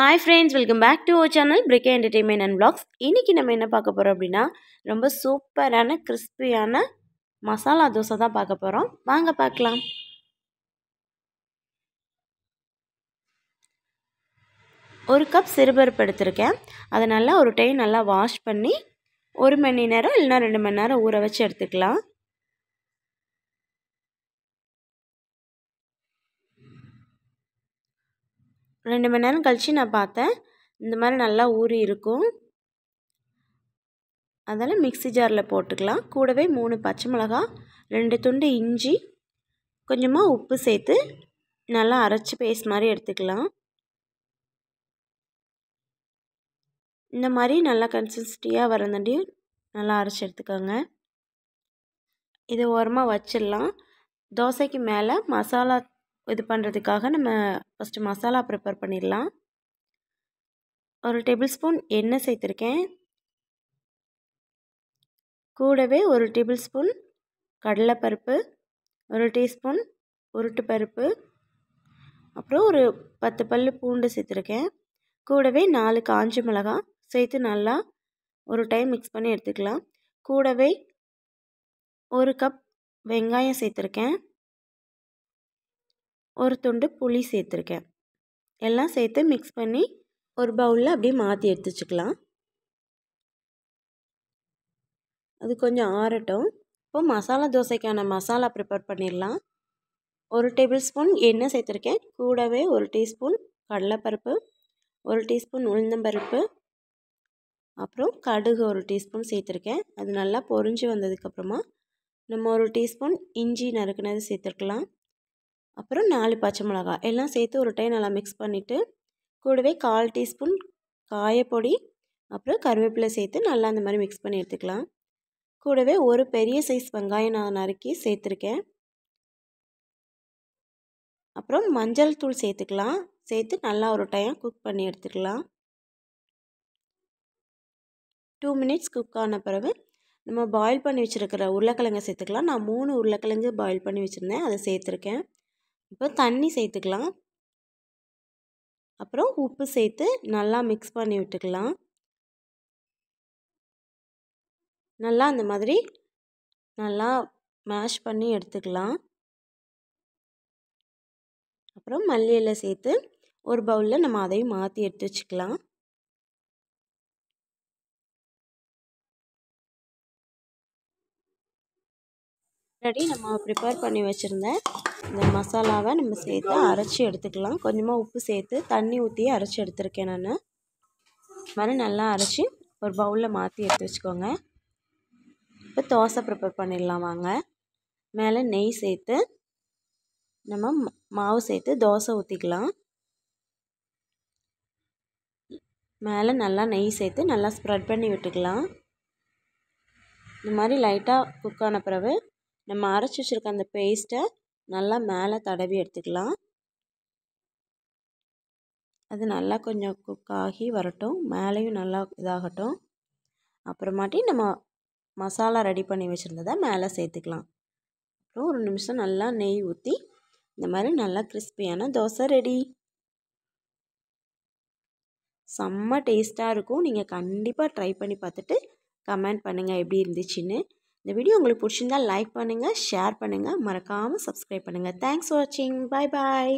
hi friends welcome back to our channel பிரிக்கே entertainment and blogs இன்றைக்கி நம்ம என்ன பார்க்க போகிறோம் அப்படின்னா ரொம்ப சூப்பரான கிறிஸ்பியான மசாலா தோசை தான் பார்க்க போகிறோம் வாங்க பார்க்கலாம் ஒரு கப் சிறுபருப்பு எடுத்திருக்கேன் அதை நல்லா ஒரு டைம் நல்லா வாஷ் பண்ணி ஒரு மணி நேரம் இல்லைனா ரெண்டு மணி நேரம் ஊற வச்சு எடுத்துக்கலாம் ரெண்டு மணி நேரம் கழித்து நான் பார்த்தேன் இந்த மாதிரி நல்லா ஊறி இருக்கும் அதெல்லாம் மிக்சி ஜாரில் போட்டுக்கலாம் கூடவே மூணு பச்சை மிளகா ரெண்டு துண்டு இஞ்சி கொஞ்சமாக உப்பு சேர்த்து நல்லா அரைச்சி பேஸ்ட் மாதிரி எடுத்துக்கலாம் இந்த மாதிரி நல்லா கன்சிஸ்டியாக வரதாண்டி நல்லா அரைச்சி எடுத்துக்கோங்க இது ஓரமாக வச்சிடலாம் தோசைக்கு மேலே மசாலா இது பண்ணுறதுக்காக நம்ம ஃபஸ்ட்டு மசாலா ப்ரிப்பேர் பண்ணிடலாம் ஒரு டேபிள் ஸ்பூன் எண்ணெய் சேர்த்துருக்கேன் கூடவே ஒரு டேபிள் ஸ்பூன் கடலைப்பருப்பு ஒரு டீஸ்பூன் உருட்டு பருப்பு அப்புறம் ஒரு பத்து பல் பூண்டு சேர்த்துருக்கேன் கூடவே நாலு காஞ்சி மிளகா சேர்த்து நல்லா ஒரு டைம் மிக்ஸ் பண்ணி எடுத்துக்கலாம் கூடவே ஒரு கப் வெங்காயம் சேர்த்துருக்கேன் ஒரு துண்டு புளி சேர்த்துருக்கேன் எல்லாம் சேர்த்து மிக்ஸ் பண்ணி ஒரு பவுலில் அப்படியே மாற்றி எடுத்து வச்சுக்கலாம் அது கொஞ்சம் ஆறட்டும் இப்போது மசாலா தோசைக்கான மசாலா ப்ரிப்பேர் பண்ணிடலாம் ஒரு டேபிள் ஸ்பூன் எண்ணெய் சேர்த்துருக்கேன் கூடவே ஒரு டீஸ்பூன் கடலைப்பருப்பு ஒரு டீஸ்பூன் உளுந்தம்பருப்பு அப்புறம் கடுகு ஒரு டீஸ்பூன் சேர்த்துருக்கேன் அது நல்லா பொறிஞ்சு வந்ததுக்கப்புறமா நம்ம ஒரு டீஸ்பூன் இஞ்சி நறுக்குனது சேர்த்துருக்கலாம் அப்புறம் நாலு பச்சை மிளகா எல்லாம் சேர்த்து ஒரு டைம் நல்லா மிக்ஸ் பண்ணிவிட்டு கூடவே கால் டீஸ்பூன் காயப்பொடி அப்புறம் கருவேப்பிலை சேர்த்து நல்லா அந்த மாதிரி மிக்ஸ் பண்ணி எடுத்துக்கலாம் கூடவே ஒரு பெரிய சைஸ் வெங்காயம் நான் நறுக்கி சேர்த்துருக்கேன் அப்புறம் மஞ்சள் தூள் சேர்த்துக்கலாம் சேர்த்து நல்லா ஒரு டைம் குக் பண்ணி எடுத்துக்கலாம் டூ மினிட்ஸ் குக் ஆன பிறகு நம்ம பாயில் பண்ணி வச்சுருக்கிற உருளைக்கிழங்கை சேர்த்துக்கலாம் நான் மூணு உருளைக்கிழங்கு பாயில் பண்ணி வச்சுருந்தேன் அதை சேர்த்துருக்கேன் இப்போ தண்ணி சேர்த்துக்கலாம் அப்புறம் உப்பு சேர்த்து நல்லா மிக்ஸ் பண்ணி விட்டுக்கலாம் நல்லா அந்த மாதிரி நல்லா மேஷ் பண்ணி எடுத்துக்கலாம் அப்புறம் மல்லியில் சேர்த்து ஒரு பவுலில் நம்ம அதையும் மாற்றி எடுத்து வச்சுக்கலாம் ஆல்ரெடி நம்ம ப்ரிப்பேர் பண்ணி வச்சுருந்தேன் இந்த மசாலாவை நம்ம சேர்த்து அரைச்சி எடுத்துக்கலாம் கொஞ்சமாக உப்பு சேர்த்து தண்ணி ஊற்றி அரைச்சி எடுத்துருக்கேன் நான் மாதிரி நல்லா அரைச்சி ஒரு பவுலில் மாற்றி எடுத்து வச்சுக்கோங்க இப்போ தோசை ப்ரிப்பேர் பண்ணிடலாம் வாங்க மேலே நெய் சேர்த்து நம்ம மாவு சேர்த்து தோசை ஊற்றிக்கலாம் மேலே நல்லா நெய் சேர்த்து நல்லா ஸ்ப்ரெட் பண்ணி விட்டுக்கலாம் இந்த மாதிரி லைட்டாக குக் ஆன பிறகு நம்ம அரைச்சி வச்சுருக்க அந்த பேஸ்ட்டை நல்லா மேலே தடவி எடுத்துக்கலாம் அது நல்லா கொஞ்சம் குக் ஆகி வரட்டும் மேலேயும் நல்லா இதாகட்டும் அப்புறமாட்டி நம்ம மசாலா ரெடி பண்ணி வச்சுருந்ததை மேலே சேர்த்துக்கலாம் அப்புறம் ஒரு நிமிஷம் நல்லா நெய் ஊற்றி இந்த மாதிரி நல்லா கிறிஸ்பியான தோசை ரெடி செம்ம டேஸ்ட்டாக இருக்கும் நீங்கள் கண்டிப்பாக ட்ரை பண்ணி பார்த்துட்டு கமெண்ட் பண்ணுங்கள் எப்படி இருந்துச்சுன்னு இந்த வீடியோ உங்களுக்கு பிடிச்சிருந்தால் லைக் பண்ணுங்கள் ஷேர் பண்ணுங்கள் மறக்காமல் சப்ஸ்கிரைப் பண்ணுங்கள் தேங்க்ஸ் ஃபார் வாட்சிங் பாய் பாய்